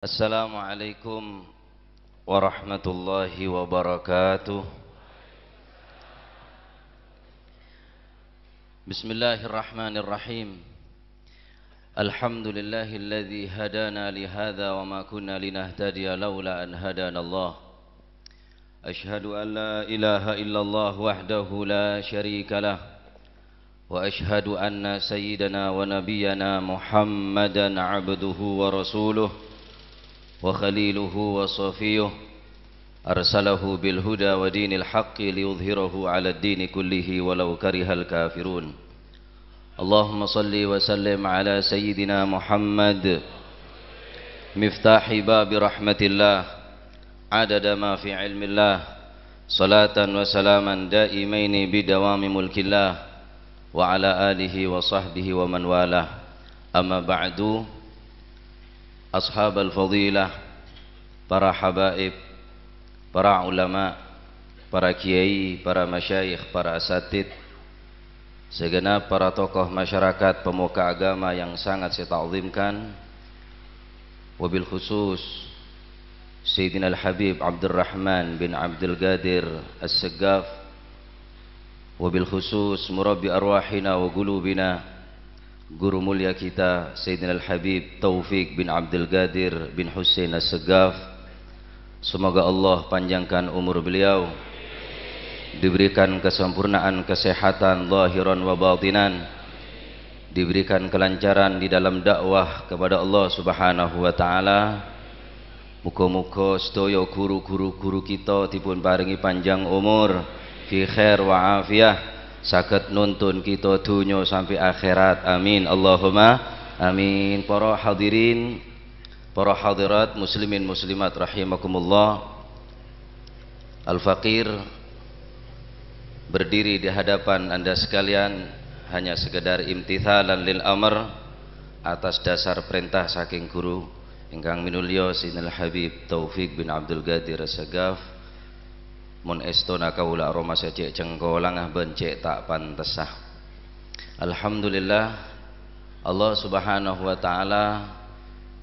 Assalamualaikum warahmatullahi wabarakatuh Bismillahirrahmanirrahim Alhamdulillahilladzi hadana lihada wa ma kunna laula an Allah Ashhadu an la illallah wahdahu la sharika lah wa ashhadu anna sayyidana wa nabiyyana Muhammadan abduhu wa rasuluhu وخليله وصفيه أرسله بالهدى ودين الحق ليظهره على الدين كله ولو كره الكافرون اللهم صل وسلم على سيدنا محمد مفتاح باب رحمة الله عدد ما في علم الله صلاة وسلاما دائمين بدوام ملك الله وعلى آله وصحبه ومن والاه أما بعد ashab fadilah para habaib, para ulama, para kiai, para masyayikh, para asatid, segenap para tokoh masyarakat pemuka agama yang sangat saya ta'zimkan, wabil khusus Sayyidina Al-Habib Abdurrahman bin Abdul Gadir As-Segaf wabil khusus murabbi arwahina wa gulubina guru mulia kita Sayyidina Al-Habib Taufik bin Abdul Gadir bin Hussein As-Segaf semoga Allah panjangkan umur beliau diberikan kesempurnaan kesehatan lahiran wa batinan diberikan kelancaran di dalam dakwah kepada Allah Subhanahu wa taala Muka-muka sedaya guru-guru guru kita dipun paringi panjang umur fi khair wa afiyah saged nuntun kita dunia sampai akhirat amin Allahumma amin para hadirin para hadirat muslimin muslimat rahimakumullah al-faqir berdiri di hadapan anda sekalian hanya sekedar dan lil amr atas dasar perintah saking guru ingkang minulio sinil habib Taufik bin Abdul gadir Segaf mun estona kaula aroma secek cenggolangah bencek tak pantesah Alhamdulillah Allah subhanahu wa ta'ala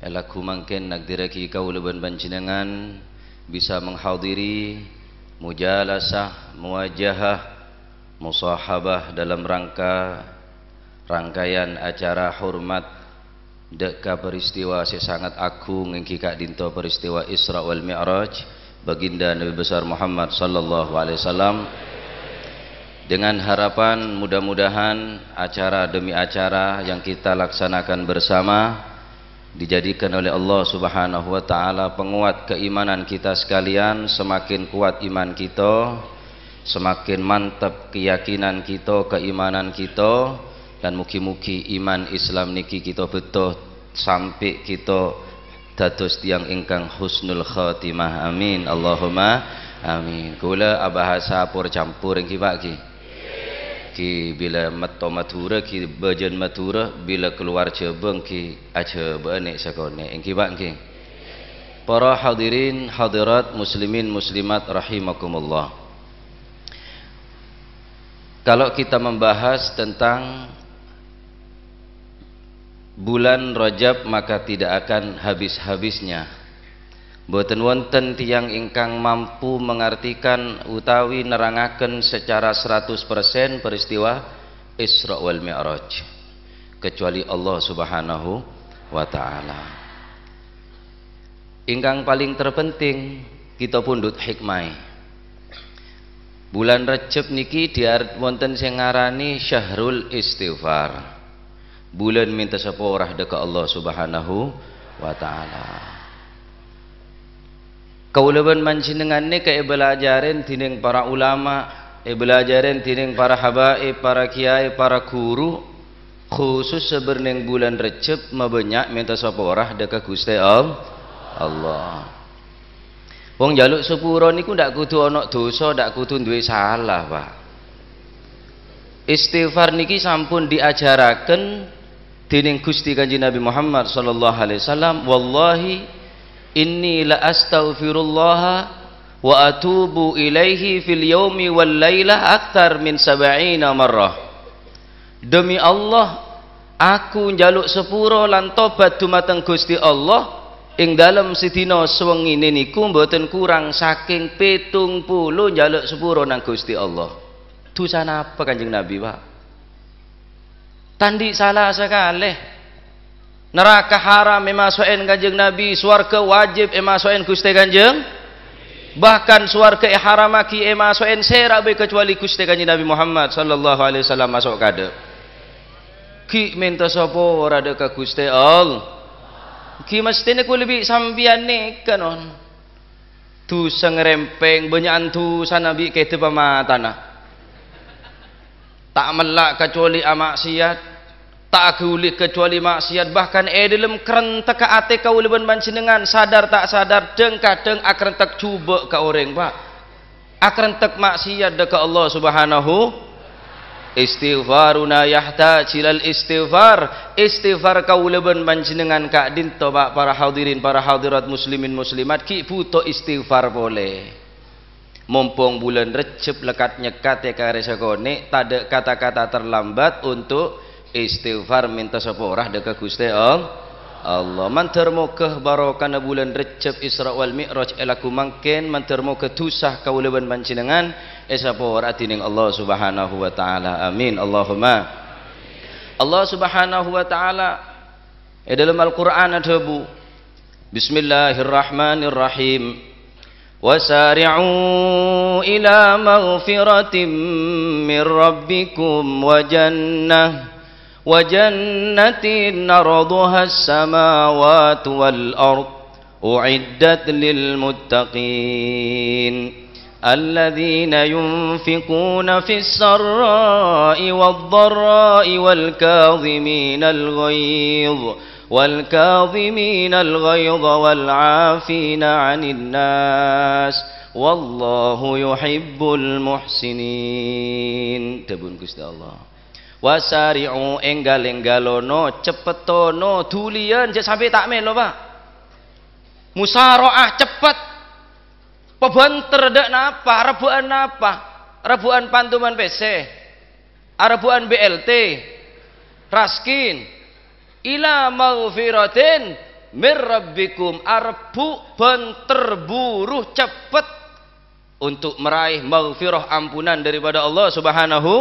elaku mangken nagdiraki kaula ben panjenengan bisa menghadiri mujalasah muwajahah musahabah dalam rangka rangkaian acara hormat deka peristiwa sesangat agung yang dinto peristiwa Isra wal Mi'raj baginda Nabi besar Muhammad sallallahu alaihi wasallam dengan harapan mudah-mudahan acara demi acara yang kita laksanakan bersama dijadikan oleh Allah Subhanahu wa taala penguat keimanan kita sekalian, semakin kuat iman kita, semakin mantap keyakinan kita, keimanan kita dan mugi-mugi iman Islam niki kita betul sampai kita dados tiang ingkang husnul khatimah amin Allahumma amin kula abahasa pur campur ing kibak ki ki bila metto matura ki bejen matura bila keluar cebeng ki aja bene sakone ing kibak ki para hadirin hadirat muslimin muslimat rahimakumullah kalau kita membahas tentang bulan Rajab maka tidak akan habis-habisnya boten wonten tiang ingkang mampu mengartikan utawi nerangaken secara 100% peristiwa Isra wal Mi'raj kecuali Allah Subhanahu wa taala ingkang paling terpenting kita pundut hikmai bulan Rajab niki diart wonten sing ngarani Syahrul Istighfar bulan minta seporah dekat Allah subhanahu wa ta'ala kaulaban mancinengannya ke belajarin tining para ulama e belajarin tining para habaib para kiai para guru khusus seberning bulan recep mabanyak minta seporah dekat gusti Allah Allah Wong jaluk sepuro niku ndak kudu ana dosa, ndak kudu duwe salah, Pak. Istighfar niki sampun diajaraken dening Gusti Kanjeng Nabi Muhammad sallallahu alaihi wasallam wallahi inni la astaghfirullah wa atubu ilaihi fil yaumi wal laila akthar min sab'ina marrah demi Allah aku njaluk sepuro lan tobat dumateng Gusti Allah ing dalem sedina sewengine niku mboten kurang saking 70 njaluk sepuro nang Gusti Allah dosane apa Kanjeng Nabi Pak Tandi salah sekali. Neraka haram emasuain kanjeng Nabi. Suarke wajib emasuain kusti kanjeng. Bahkan suarke haramaki emasuain serak baik kecuali kusti kanjeng Nabi Muhammad sallallahu alaihi wasallam masuk kade. Ki minta sopo rada ke kusti all. Ki mesti ni ku lebih sambian ni kanon. Tu sengrempeng banyak antu sana bi ke mata tanah tak melak kecuali amaksiat tak kuli kecuali maksiat bahkan eh dalam kerentek ate kau leban mancingan sadar tak sadar deng akan akrentek cuba ke orang pak Akan akrentek maksiat dekat Allah subhanahu istighfaruna yahta cilal istighfar istighfar kau leban mancingan kak dinto pak para hadirin para hadirat muslimin muslimat ki puto istighfar boleh mumpung bulan recep lekat nyekat ya kare sekone kata-kata terlambat untuk istighfar minta seporah deka Gusti Allah mantar mokeh barokan bulan recep Isra wal Mi'raj elaku mangken mantar mokeh tusah kauleban panjenengan esa porah Allah Subhanahu wa taala amin Allahumma Allah Subhanahu wa taala ya dalam Al-Qur'an ada Bu Bismillahirrahmanirrahim وسارعوا إلى مغفرة من ربكم وجنة وجنة نرضها السماوات والأرض أعدت للمتقين الذين ينفقون في السراء والضراء والكاظمين الغيظ والكاظمين الغيظ والعافين عن الناس والله يحب المحسنين تبون Gusti Allah wasari'u enggal-enggalono cepetono dulian jek sampe tak melo Pak musaroah cepet pebanter dak napa rebuan napa rebuan pantuman PC rebuan BLT raskin ila maghfiratin mir rabbikum arbu ben terburu cepet untuk meraih maghfirah ampunan daripada Allah Subhanahu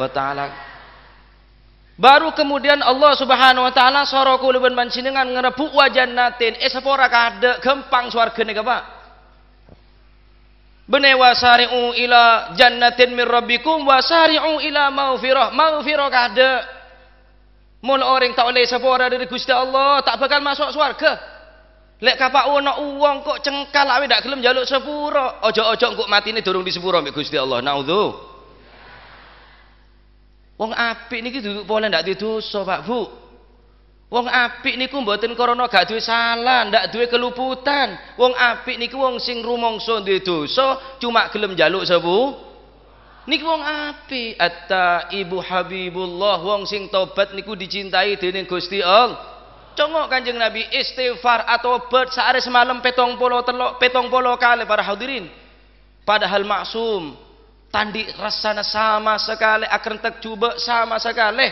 wa taala. Baru kemudian Allah Subhanahu wa taala sora kula ben ngerebu wajan natin esapora eh, kade gempang swargane ka Pak. Bene wasari'u ila jannatin min rabbikum wasari'u ila maghfirah. Maghfirah kade Mun orang tak boleh sepura dari Gusti Allah tak bakal masuk surga. Lek kapak ono uang kok cengkal awe dak gelem jaluk sepuro. Ojo-ojo mati ini durung di sepura mbek Gusti Allah. Naudzu. Wong apik niki duduk boleh ndak duwe dosa, Pak Bu. Wong apik niku mboten krana gak duwe salah, ndak duwe keluputan. Wong apik niku wong sing rumangsa duwe dosa cuma gelem jaluk sebu. Nikung wong api atta ibu habibullah wong sing tobat niku dicintai dening Gusti Allah. Congok Kanjeng Nabi istighfar atau bert sehari semalam petong polo telok petong polo kali para hadirin. Padahal maksum tandi rasana sama sekali akan tak coba sama sekali.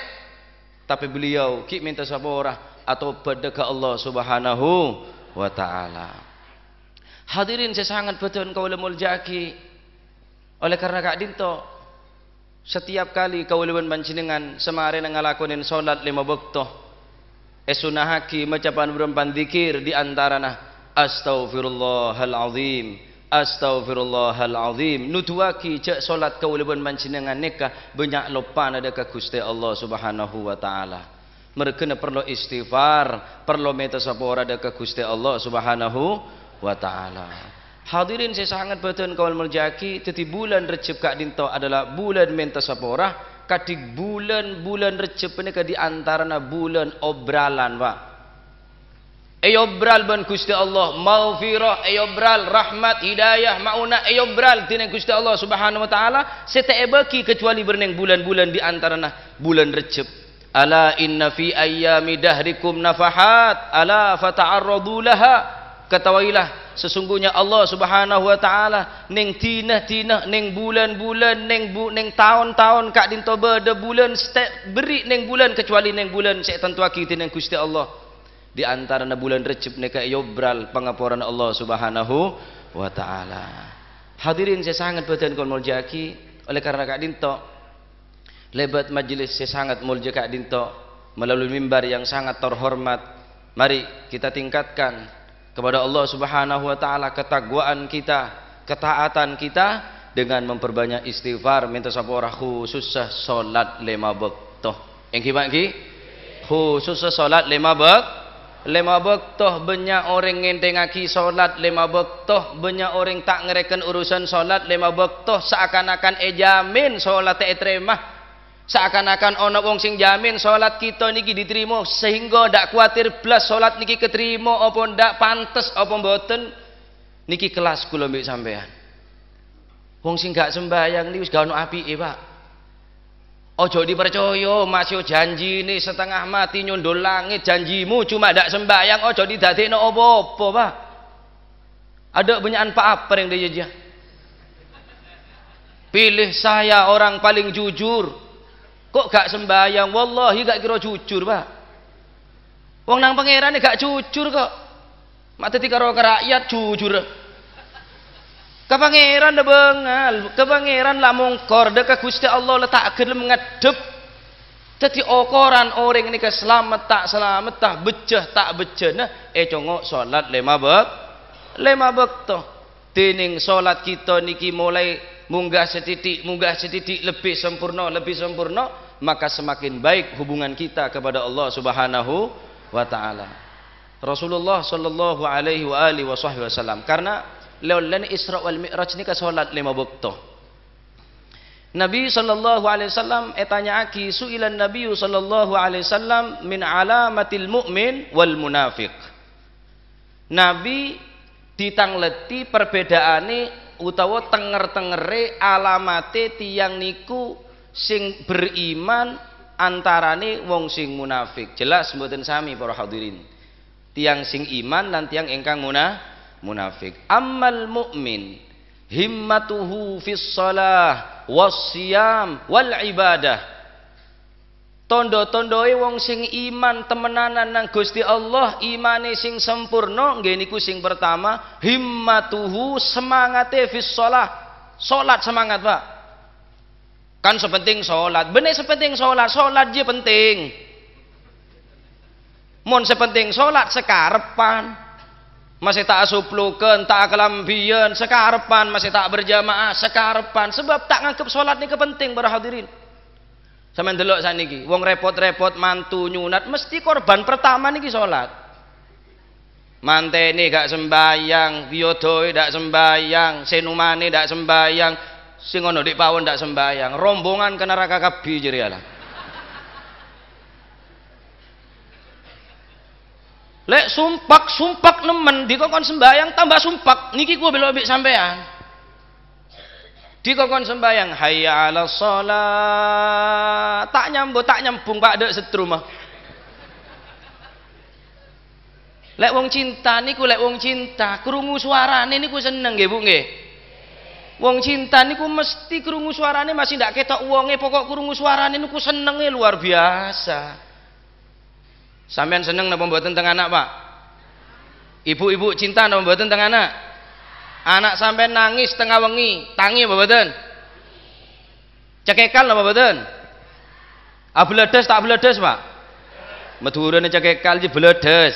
Tapi beliau ki minta saborah atau berdeka Allah Subhanahu wa taala. Hadirin saya sangat betul kau lemul jaki oleh karena Kak Dinto, setiap kali kauliwan panjenengan semare ngalakonin solat lima waktu, esunahaki macapan berempan dikir di nah astaghfirullahaladzim astaghfirullahalazim nutuaki cek salat kauliwan panjenengan neka banyak lopan ada ke Allah Subhanahu wa taala. Mereka perlu istighfar, perlu minta ada ke Allah Subhanahu wa taala. Hadirin saya sangat betul kawan muljaki teti bulan Recep Kak Dinto adalah bulan menta sapora. katik bulan-bulan Recep ini di na bulan obralan wa. Ayobral eh, ban Gusti Allah maghfirah ayobral eh, rahmat hidayah mauna ayobral eh, Tine Gusti Allah Subhanahu wa taala seteebaki kecuali berneng bulan-bulan di antara na bulan Recep. Ala inna fi ayyami dahrikum nafahat ala fata'arradu laha ketahuilah sesungguhnya Allah Subhanahu wa taala ning tinah-tinah ning bulan-bulan ning bu, ning tahun-tahun kak dinto berde bulan setiap beri ning bulan kecuali ning bulan saya tentu aki ning Gusti Allah di antara na bulan Recep neka yobral pangaporan Allah Subhanahu wa taala hadirin saya sangat beten kon muljaki oleh karena kak dinto lebat majelis saya sangat mulja kak dinto melalui mimbar yang sangat terhormat mari kita tingkatkan kepada Allah Subhanahu wa taala ketakwaan kita, ketaatan kita dengan memperbanyak istighfar minta sapura khusus salat lima waktu. Yang kibak ki? Khusus salat lima waktu. Lima waktu banyak orang ngenteng aki salat lima waktu, banyak orang tak ngereken urusan salat lima waktu seakan-akan ejamin eh salat e eh terima. seakan-akan ono wong sing jamin salat kita niki diterima sehingga ndak kuatir blas salat niki keterima apa ndak pantes apa mboten niki kelas kula mbek sampean wong sing gak sembahyang niki wis gak ono apike Pak Ojo dipercaya, masih janji ini setengah mati nyundul langit janjimu cuma ndak sembahyang ojo didadekno apa opo Pak. Ada banyakan Pak apa yang dia Pilih saya orang paling jujur, Kok gak sembahyang? Wallahi gak kira jujur, Pak. Wong nang pangeran gak jujur kok. Mati karo ke rakyat jujur. Ke pangeran de bengal, ke pangeran lah mongkor, de ke Gusti Allah letakkeun ngadep. Jadi okoran orang ini ke selamat tak selamat tak beceh tak beceh nah eh congok salat lima bek lima bek toh. Dening salat kita niki mulai munggah setitik, munggah setitik lebih sempurna, lebih sempurna, maka semakin baik hubungan kita kepada Allah Subhanahu wa taala. Rasulullah sallallahu alaihi wa alihi wasallam karena laulan Isra wal Mi'raj nika salat lima waktu. Nabi sallallahu alaihi wasallam etanya eh, aki suilan Nabi sallallahu alaihi wasallam min alamatil mu'min wal munafiq. Nabi ditangleti perbedaane utawa tenger-tengere alamate tiang niku sing beriman antarane wong sing munafik. Jelas mboten sami para hadirin. Tiang sing iman lan tiang ingkang muna munafik. Ammal mukmin himmatuhu fis salah was siyam wal ibadah Tondo-tondoi wong sing iman temenanan nang Gusti Allah, imane sing sempurna nggih niku sing pertama, himmatuhu semangate fis shalah. Salat semangat, Pak. Kan sepenting salat. Bener sepenting salat, salat je penting. Mun sepenting salat sekarepan. Masih tak suplukan, tak kelambian, sekarepan, masih tak berjamaah, sekarepan. Sebab tak nganggep salat ni kepenting para hadirin. Sama delok niki, wong repot-repot mantu nyunat mesti korban pertama niki mantai Mantene gak sembayang, biodoi gak sembayang, senumane gak sembayang, singono di pawon gak sembayang, rombongan ke neraka kapi jadi Allah. Lek sumpak sumpak nemen di dikon sembayang tambah sumpak niki kuwi belok sampean dikokon sembahyang hayya ala sholat tak nyambut tak nyambung pak dek setrumah lek wong cinta niku lek wong cinta krungu suarane niku seneng nggih Bu nggih wong cinta niku mesti krungu suarane masih ndak ketok wonge pokok krungu suarane niku senenge luar biasa sampean seneng napa mboten teng anak Pak ibu-ibu cinta napa mboten teng anak Anak sampai nangis tengah wengi, tangi apa badan? Cekekan apa badan? Abledes ah, tak abledes pak? Madurane cekekal jadi abledes.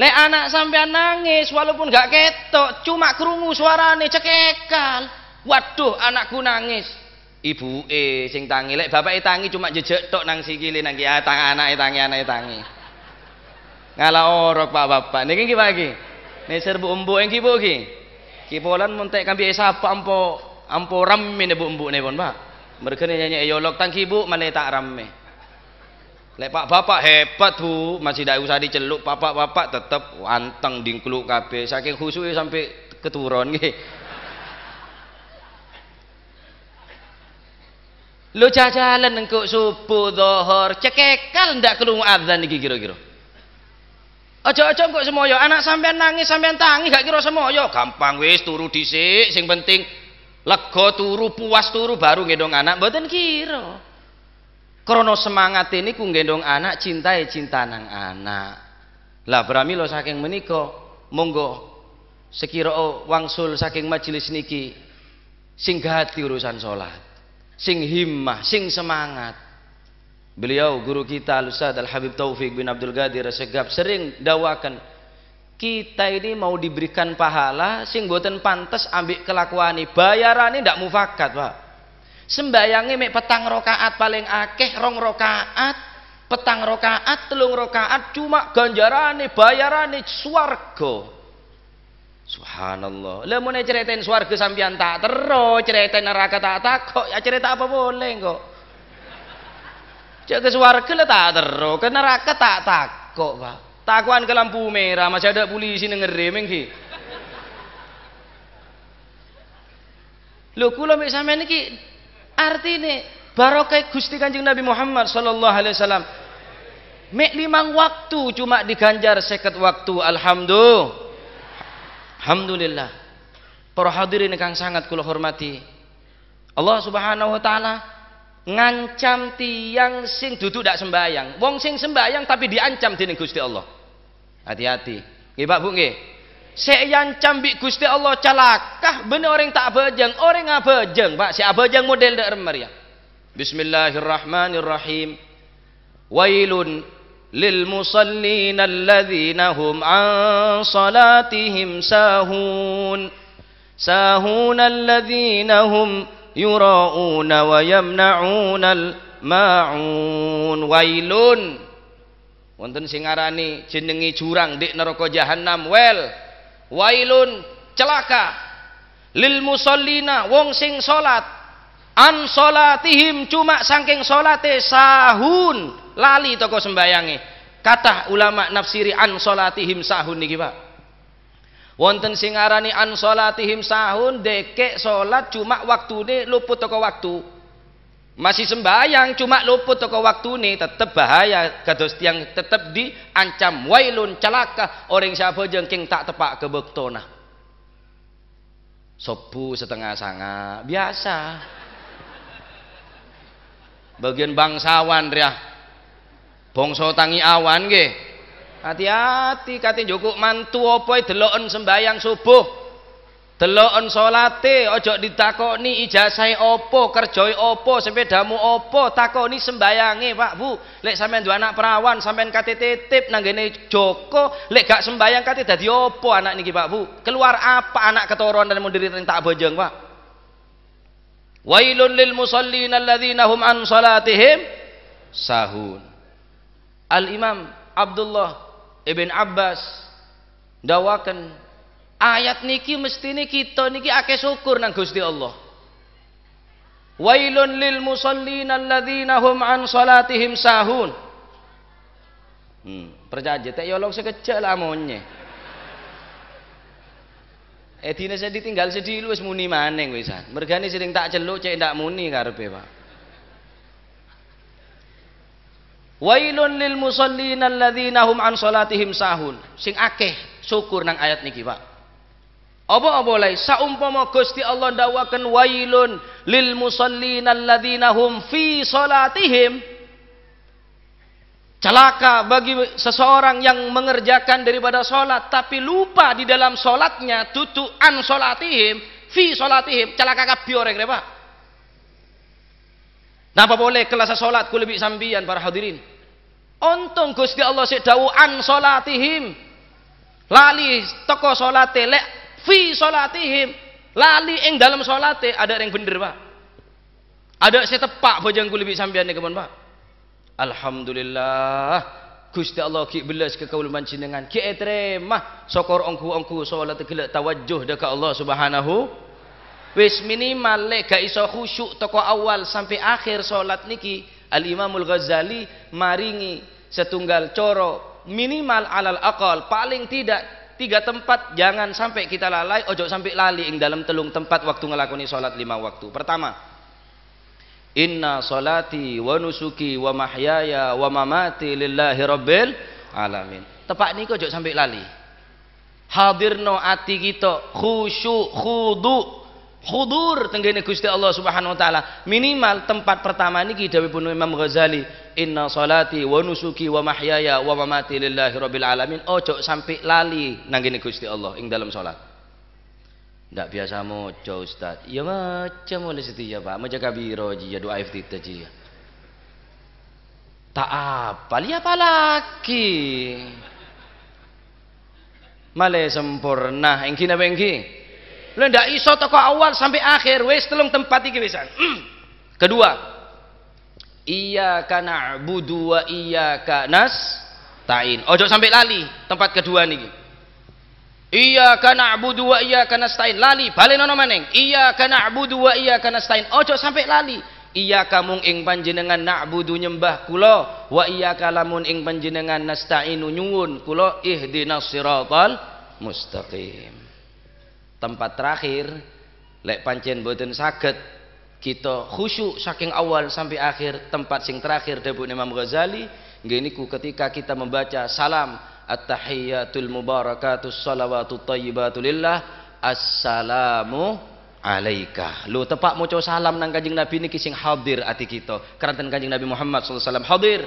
Lek anak sampean nangis walaupun gak ketok, cuma suara suarane cekekal. Waduh, anakku nangis. Ibu eh sing tangi, lek bapak tangi cuma jejak tok nang sikile nang ki ah, tang anake tangi anake tangi. Ngalah orok Pak Bapak. Niki nggih Pak nggih. Nek serbu embuk nggih Bu nggih. Kipolan mentek kambi sapa ampo ampo ramme ne ya Bu umbu ne pun Pak. Mereka nyanyi eolok tangki Bu mana tak ramme. Lek Pak Bapak hebat tu masih tidak usah diceluk Bapak Bapak tetep wanteng dingkluk kabeh saking khusus sampai keturun nggih. Lu jajalan engkau subuh, dohor, cekekal ndak kelungu adzan iki kira-kira. Aja-aja kok semoyo, anak sampean nangis sampean tangi gak kira semoyo. Gampang wis turu dhisik, sing penting lega turu, puas turu baru gendong anak, mboten kira. Krono semangat ini ku gendong anak, cintai cinta nang anak. Lah lo saking meniko, monggo sekiro wangsul saking majelis niki sing hati urusan sholat, sing himmah, sing semangat. Beliau guru kita Al-Ustaz Al-Habib Taufik bin Abdul Ghadir Segap sering dakwakan kita ini mau diberikan pahala sing boten kelakuan ambik bayaran ini tidak mufakat Pak sembayangi mek petang rokaat paling akeh rong rokaat petang rokaat telung rokaat cuma ganjaran ini bayaran ini swarga Subhanallah. lemu mun ceritain swarga sambian tak tero, ceritain neraka tak tak kok ya cerita apa boleh kok. Cek ke suarga lah tak tero, ke neraka tak takut Pak. Takuan ke lampu merah, masih ada polisi dengerin ki. Lho kula mek sampean iki artine barokah Gusti Kanjeng Nabi Muhammad sallallahu alaihi wasallam. Mek limang waktu cuma diganjar seket waktu. Alhamdulillah. Alhamdulillah. Para hadirin kang sangat kula hormati. Allah Subhanahu wa taala ngancam tiang sing duduk tidak sembayang wong sing sembayang tapi diancam dening Gusti Allah hati-hati nggih Pak Bu nggih seyancam bi Gusti Allah calakah bener orang tak abajang orang abajang Pak si abajang model dak Maria ya. Bismillahirrahmanirrahim Wailun lil musallin alladzina hum an salatihim sahun sahun alladzina hum yura'una wa yamna'una maun wailun wonten sing cendengi curang jurang dik neraka jahanam wel wailun celaka lil musallina wong sing salat an salatihim cuma saking salate sahun lali toko sembayange kata ulama nafsiri an salatihim sahun niki Pak wonten sing ngarani an salatihim sahun dekek salat cuma waktu waktune luput toko waktu masih sembahyang cuma luput waktu waktune tetep bahaya kados tiang tetep diancam wailun celaka orang siapa jengking tak tepak bektona sopu setengah sanga biasa bagian bangsawan ya bongso tangi awan nggih hati-hati kata Joko mantu apa e, deloken sembayang subuh deloken salate ojo ditakoni ijazahe apa kerjoe apa sepedamu apa takoni sembayange Pak Bu lek sampean duwe anak perawan sampean kate titip nanggene Joko lek gak sembayang kate dadi apa anak niki Pak Bu keluar apa anak ketoron dan mendirikan tak bojong Pak Wailun lil musallin alladzina hum an salatihim sahun Al Imam Abdullah Ibn Abbas dawakan ayat niki mestine kita niki akeh syukur nang Gusti Allah. Wailun lil musallin alladzina hum an salatihim sahun. Hmm, percaya tak Yolong sekecil sekejak lah monye. Edine eh, saya ditinggal sedih lu wis muni maning wisan. Mergane sering tak celuk cek ndak muni karepe, Pak. Wailun lil musallin alladzina hum an salatihim sahun. Sing akeh syukur nang ayat niki, Pak. Apa boleh saumpama Gusti Allah dakwaken wailun lil musallin alladzina hum fi salatihim Celaka bagi seseorang yang mengerjakan daripada sholat tapi lupa di dalam sholatnya tutu an sholatihim fi sholatihim celaka kabeh orang Pak. Napa boleh kelas sholat ku lebih sambian para hadirin. Untung Gusti Allah sik dawuh an salatihim. Lali teko salate lek fi salatihim. Lali ing dalam salate ada yang bener, Pak. Ada sing tepak bojong lebih sampeyan kemon, Pak. Alhamdulillah. Gusti Allah ki belas ke kaul panjenengan ki terima sokor ongku-ongku solat gelek tawajjuh deka Allah Subhanahu wis minimal lek gak iso khusyuk toko awal sampai akhir salat niki Al-Imamul Ghazali maringi setunggal coro minimal alal akal paling tidak tiga tempat jangan sampai kita lalai ojo sampai lali ing dalam telung tempat waktu ngelakoni sholat lima waktu pertama inna sholati wa nusuki wa mahyaya wa mamati lillahi rabbil alamin tepat niku ojo sampai lali hadirno ati kita khusyuk khudu hudur tenggene Gusti Allah Subhanahu wa taala. Minimal tempat pertama niki pun Imam Ghazali, "Inna salati wa nusuki wa mahyaya wa mamati lillahi rabbil alamin." Ojo sampai lali nang kene Gusti Allah ing dalam salat. Ndak biasa mojo Ustaz. Ya macam oleh setia ya, Pak, maca kabiro ya doa iftitah ya. Tak ya apa, ya apa lagi? Male sempurna, engki napa engki? Lu ndak iso toko awal sampai akhir, wis telung tempat iki wisan. Hmm. Kedua, Abu dua wa iyyaka tain Ojo sampai lali tempat kedua niki. Abu dua wa iyyaka tain Lali, balen ono maning. Abu dua wa iyyaka tain Ojo sampai lali. Iyyaka mung ing panjenengan budu nyembah kulo. wa iya lamun ing panjenengan nasta'inu nyuwun kulo ihdinas siratal mustaqim tempat terakhir lek pancen boten saged kita khusyuk saking awal sampai akhir tempat sing terakhir debu Imam Ghazali ku ketika kita membaca salam at-tahiyyatul mubarakatus salawatut thayyibatu lillah assalamu alaika lu tepak moco salam nang kanjeng Nabi niki sing hadir ati kita keranten kanjeng Nabi Muhammad sallallahu alaihi wasallam hadir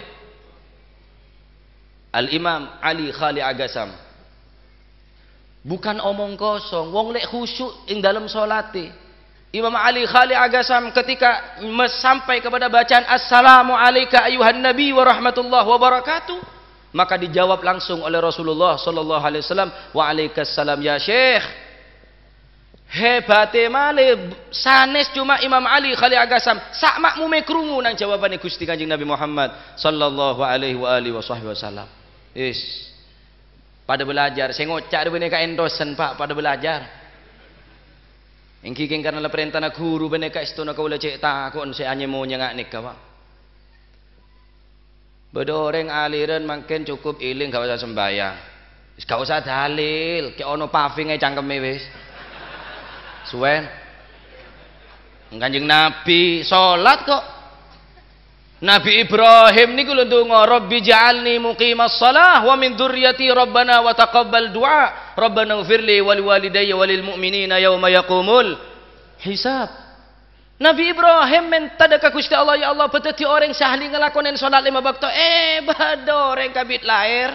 Al Imam Ali Khali Agasam Bukan omong kosong. Wong lek khusyuk ing dalam solati. Imam Ali Khali Agasam ketika sampai kepada bacaan Assalamu alaika ayuhan nabi wa rahmatullahi wa barakatuh. Maka dijawab langsung oleh Rasulullah sallallahu alaihi wasallam, "Wa alaikassalam ya Syekh." Hebate male sanes cuma Imam Ali Khali Agasam sak makmume krungu nang jawabane Gusti Kanjeng Nabi Muhammad sallallahu alaihi wa alihi wasallam. Is pada belajar saya ngocak dia beneka endosen pak pada belajar yang karena perintah nak guru beneka istuna kau lecek takut saya hanya mau nyengak nih kawan bedoreng aliran makin cukup iling kau usah sembahyang kau usah dalil ke ono paving cangkem wis suwen kanjeng nabi sholat kok Nabi Ibrahim niku lho ndonga Rabbi ja'alni muqimas salah wa min dzurriyyati Rabbana wa taqabbal du'a Rabbana ighfirli wa liwalidayya wa lil mu'minina yauma yaqumul hisab Nabi Ibrahim minta ka Gusti Allah ya Allah beteti orang sahli ngelakonin salat lima waktu eh badoreng kabit lahir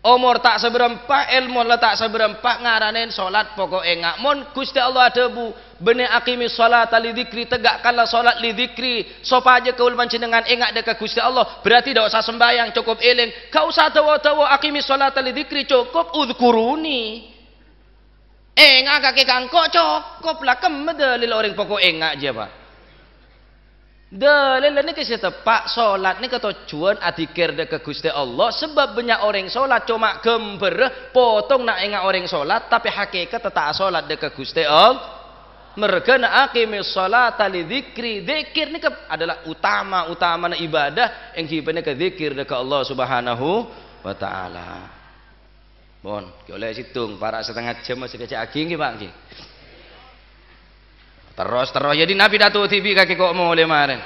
Umur tak seberempak, ilmu tak seberempak ngaranin salat pokok engak. Mun Gusti Allah ada bu Bene akimi salat li tegakkanlah salat lidikri, dzikri. Sopa aja kaul dengan ingat dekat Gusti Allah. Berarti dak usah sembayang cukup eling. Kau usah tawa-tawa akimi salat li dzikri cukup udzkuruni. Engak eh, kaki kangkok cukup lah kemedel orang pokok engak aja Pak. Dalil ini kisah tepak solat ini ketujuan adikir ke Gusti Allah sebab banyak orang solat cuma gember potong nak ingat orang solat tapi hakikat tetap solat ke Gusti Allah mergana aqimis salata li dzikri dzikir ini adalah utama utama ibadah yang kipane ke dzikir dekat Allah Subhanahu wa taala bon ki oleh situng para setengah jam masih kecil aging ki Pak terus terus jadi Nabi Datu TV kaki kok mau oleh maren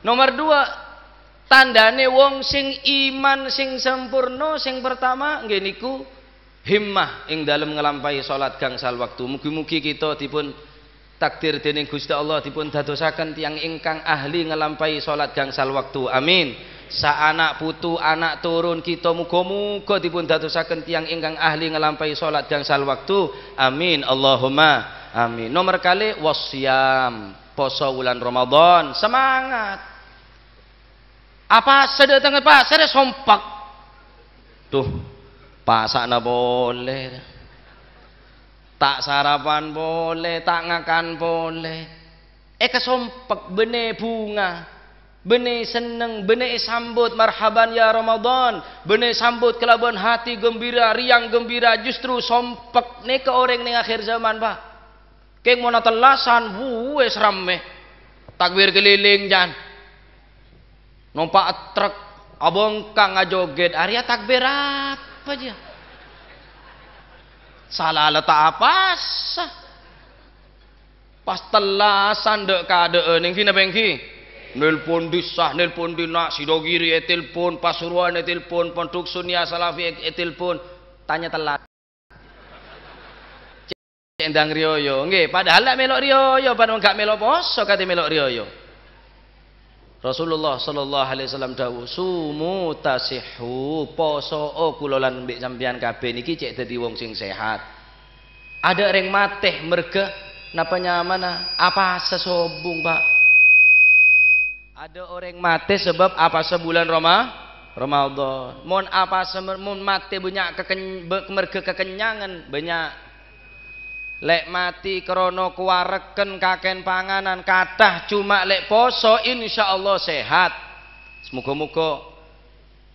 nomor dua tandane wong sing iman sing sempurna sing pertama nggih niku himmah ing dalam ngelampai salat gangsal waktu mugi-mugi kita dipun takdir dening Gusti Allah dipun dadosaken tiang ingkang ahli ngelampai salat gangsal waktu amin anak putu anak turun kita muga-muga dipun dadosaken tiang ingkang ahli ngelampai salat gangsal waktu amin Allahumma amin nomor kali wasyam poso bulan Ramadan semangat apa sedetengah pak saya sompak tuh pasak na boleh tak sarapan boleh tak ngakan boleh eh kesompek bene bunga bene seneng bene sambut marhaban ya Ramadan bene sambut kelabuan hati gembira riang gembira justru sompek nih ke orang nih akhir zaman pak keng mau telasan wuh rame takbir keliling jan numpak truk abong kang ngajoget Arya takbirat apa dia? Salah letak apa? Sah. Pas telah sandok kade eh, ning kina bengki. Nelpon disah sah, nelpon di nak, sidogiri e eh, telpon, pasuruan e eh, telpon, pontuk sunia salafi e telpon. Tanya telat. Cendang rioyo. Nggih, padahal lek melok rioyo, padahal enggak melok poso kate melok rioyo. Rasulullah sallallahu alaihi wasallam dawuh sumu tasihu poso kula lan mbek sampeyan kabeh niki cek dadi wong sing sehat. Ada ring mateh merga napa nyamana ah? apa sesobung Pak? Ada orang mati sebab apa sebulan Roma? Ramadan. Mohon apa semer, mohon mati banyak keken, merga kekenyangan, banyak lek mati krono kuareken kaken panganan kathah cuma lek poso insyaallah sehat semoga-moga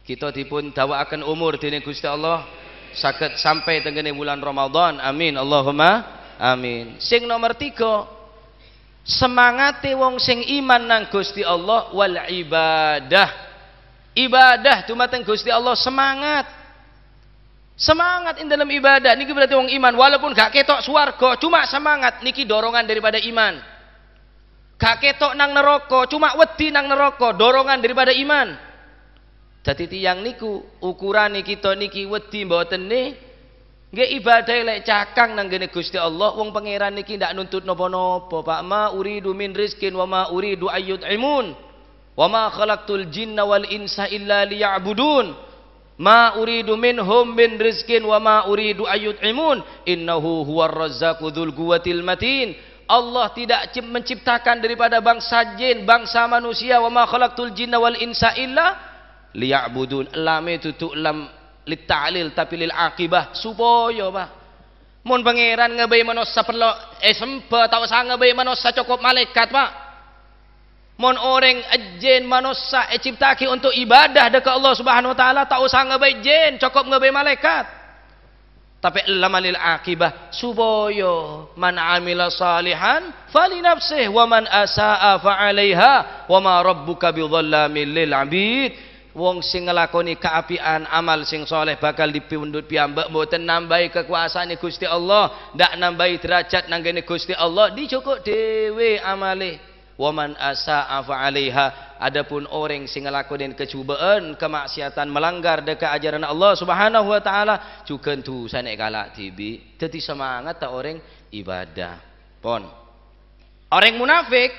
kita dipun dawaaken umur dening Gusti Allah saged sampai tengene bulan Ramadan amin Allahumma amin sing nomor tiga semangati wong sing iman nang Gusti Allah wal ibadah ibadah dumateng Gusti Allah semangat Semangat in dalam ibadah niki berarti wong iman walaupun gak ketok swarga cuma semangat niki dorongan daripada iman. Gak ketok nang neraka cuma wedi nang neraka dorongan daripada iman. Dadi tiyang niku niki to niki wedi mboten ne nggih ibadah lek cakang nang gene Gusti Allah wong pangeran niki ndak nuntut napa-napa Pak ma uridu min rizkin wa ma uridu ayyud imun wa ma khalaqtul jinna wal insa illa liya'budun. Ma uridu minhum min rizkin wa ma uridu ayut'imun innahu huwar razzaqu dzul guwatil matin. Allah tidak menciptakan daripada bangsa jin, bangsa manusia wa ma khalaqtul jinna wal insa illa liya'budun. Lam itu tu lam litta'lil tapi lil aqibah supaya ba. Mun pangeran ngebei manusia perlu eh sempe tau sang ngebai manusia cukup malaikat Pak. Mon orang ejen manusia e untuk ibadah dekat Allah Subhanahu wa taala tak usah ngebay jen, cukup ngebay malaikat. Tapi lamalil akibah suboyo man amila salihan fali nafsih wa man asaa fa wa ma rabbuka bidhallamin lil abid. Wong sing ngelakoni keapian amal sing soleh bakal dipundut piambak mboten nambahi kekuasaan Gusti Allah, ndak nambahi derajat nanggene Gusti Allah, dicukup dewe amale waman asaa fa adapun orang sing ngelakonin kecubaan kemaksiatan melanggar dekat ajaran Allah Subhanahu wa taala cukeun tu sanek kala tibi teti semangat ta orang ibadah pon orang munafik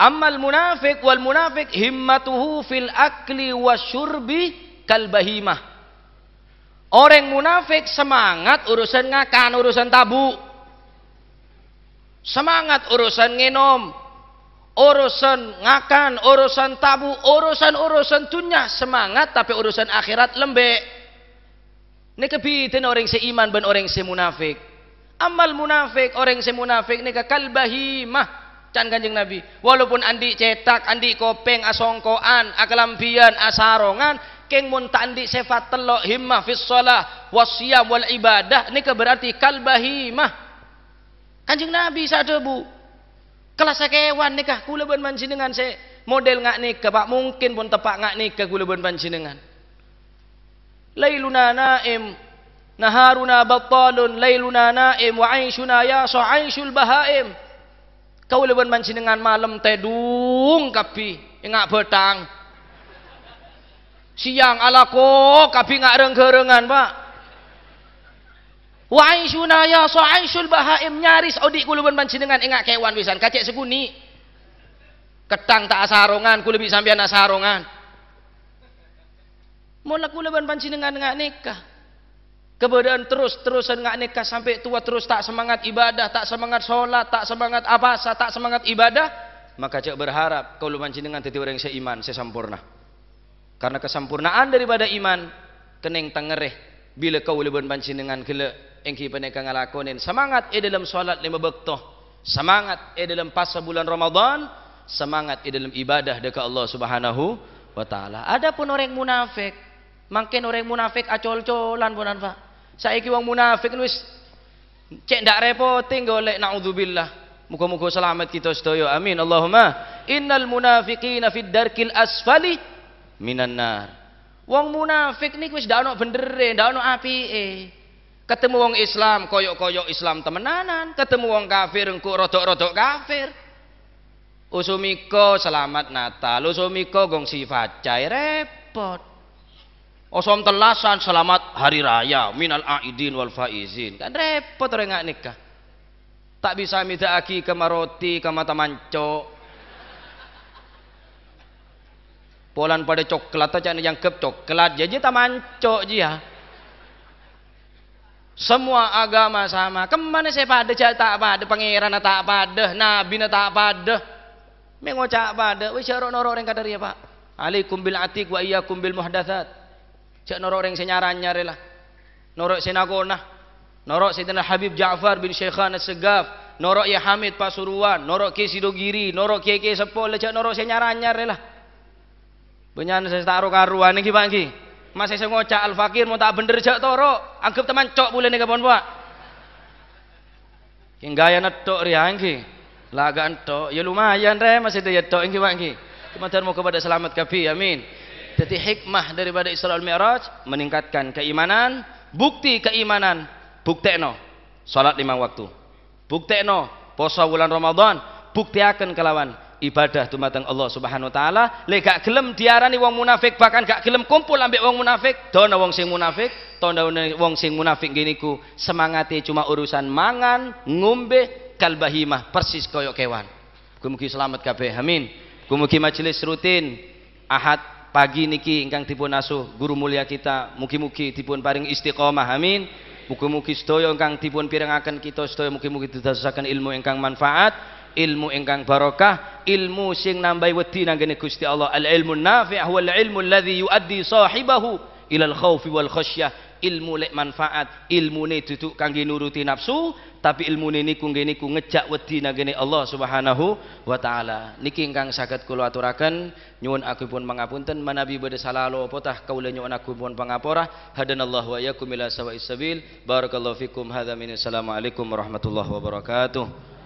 amal munafik wal munafik himmatuhu fil akli wasyurbi kal bahimah orang munafik semangat urusan ngakan urusan tabu Semangat urusan genom, urusan ngakan, urusan tabu, urusan-urusan dunia semangat tapi urusan akhirat lembek. Ini kebitin orang seiman dan orang semunafik. Amal munafik, orang semunafik ini kekal Can kanjeng Nabi. Walaupun andi cetak, andi kopeng, asongkoan, akalambian, asarongan, keng mun andi sifat telok himmah fis shalah, wal ibadah, ini berarti kalbahimah. Kanjeng Nabi sadebu. Kelas kewan nikah kula ben panjenengan se model ngak nikah pak mungkin pun tepak ngak nikah kula ben panjenengan. Lailuna naim naharuna battalun lailuna naim wa aishuna ya so aishul bahaim. Kau mancing dengan malam tedung kapi ngak betang. Siang alako kapi ngak rengkerengan pak. Wa aisyuna ya so aisyul bahaim nyaris odik kuluban panjenengan engak kewan wisan kacek seguni. Ketang tak asarongan kulebi sampean asarongan. Mula kuluban panjenengan engak nikah. Keberadaan terus-terusan nggak nikah sampai tua terus tak semangat ibadah, tak semangat sholat, tak semangat apa abasa, tak semangat ibadah, maka cek berharap kalau panjenengan tadi orang yang seiman, sesempurna. Karena kesempurnaan daripada iman kening tengereh bila kau leban dengan kele engki paneka ngalakonin semangat e dalam salat lima waktu semangat e dalam puasa bulan Ramadan semangat e dalam ibadah dekat Allah Subhanahu wa taala adapun orang munafik makin orang munafik acol-colan punan Pak saiki wong munafik wis cek ndak repoting golek naudzubillah Muka-muka selamat kita sedaya. Amin. Allahumma innal munafiqina fid darkil asfali minan nar. Wong munafik niku wis ndak ono bendere, ndak ono apike. Ketemu wong Islam koyok-koyok Islam temenanan, ketemu wong kafir engko rodok-rodok kafir. Usumiko selamat Natal, usumiko gong sifat cair repot. Osom telasan selamat hari raya minal aidin wal faizin. Kan repot orang nggak nikah. Tak bisa minta aki kemaroti mata manco. Polan pada coklat aja yang kep coklat jadi tamanco jia. Ya. Semua agama sama. Kemana saya pada cak tak pada pangeran tak pada nabi tak pada. Mengocak pada. Wis syarok norok yang kadari ya Pak. Alaikum bil atik wa kumbil bil muhdatsat. Cak norok reng senyaran nyarelah. Norok senagona. Norok Sayyidina Habib Ja'far bin Syekhan segaf Norok ya Hamid Pasuruan. Norok Ki Sidogiri. Norok ke Ki Sepol. Cak norok senyaran nyarelah. Benyan saya taruh karuan iki Pak iki. Masih saya ngocak al fakir mau tak bener jak toro. Anggap teman cok boleh nih kapan pak. Hingga gaya netok riang ki. Laga entok ya lumayan re masih itu ya tok ki pak ki. Kemudian mau kepada selamat kabi amin. Jadi hikmah daripada Isra Mi'raj meningkatkan keimanan, bukti keimanan, bukti no, salat lima waktu. bukti no, puasa bulan Ramadan, akan kelawan ibadah dumateng Allah Subhanahu wa taala, lek gak gelem diarani wong munafik, bahkan gak gelem kumpul ambek wong munafik, dono wong sing munafik, tondo wong sing munafik gini ku semangati cuma urusan mangan, ngombe, kalbahimah, persis koyo kewan. mugi selamat kabeh. Amin. mugi majelis rutin Ahad pagi niki ingkang dipun asuh guru mulia kita, mugi-mugi dipun paring istiqomah. Amin. Mugi-mugi sedaya ingkang dipun pirengaken kita sedaya mugi-mugi didadosaken ilmu ingkang manfaat ilmu ingkang barokah ilmu sing nambahi wedi geni Gusti Allah al ilmu nafi' wal ilmu alladhi yuaddi sahibahu ila al khaufi wal khasyah ilmu lek manfaat ilmu ne duduk kangge nuruti nafsu tapi ilmu ne niku geni niku ngejak wedi geni Allah Subhanahu wa taala niki ingkang saged kula aturaken nyuwun aku pun mangapunten manabi badhe salalo potah kaula nyuwun aku pun pangapura hadanallahu wa yakum ila sawa'is sabil barakallahu fikum hadza min assalamu alaikum warahmatullahi wabarakatuh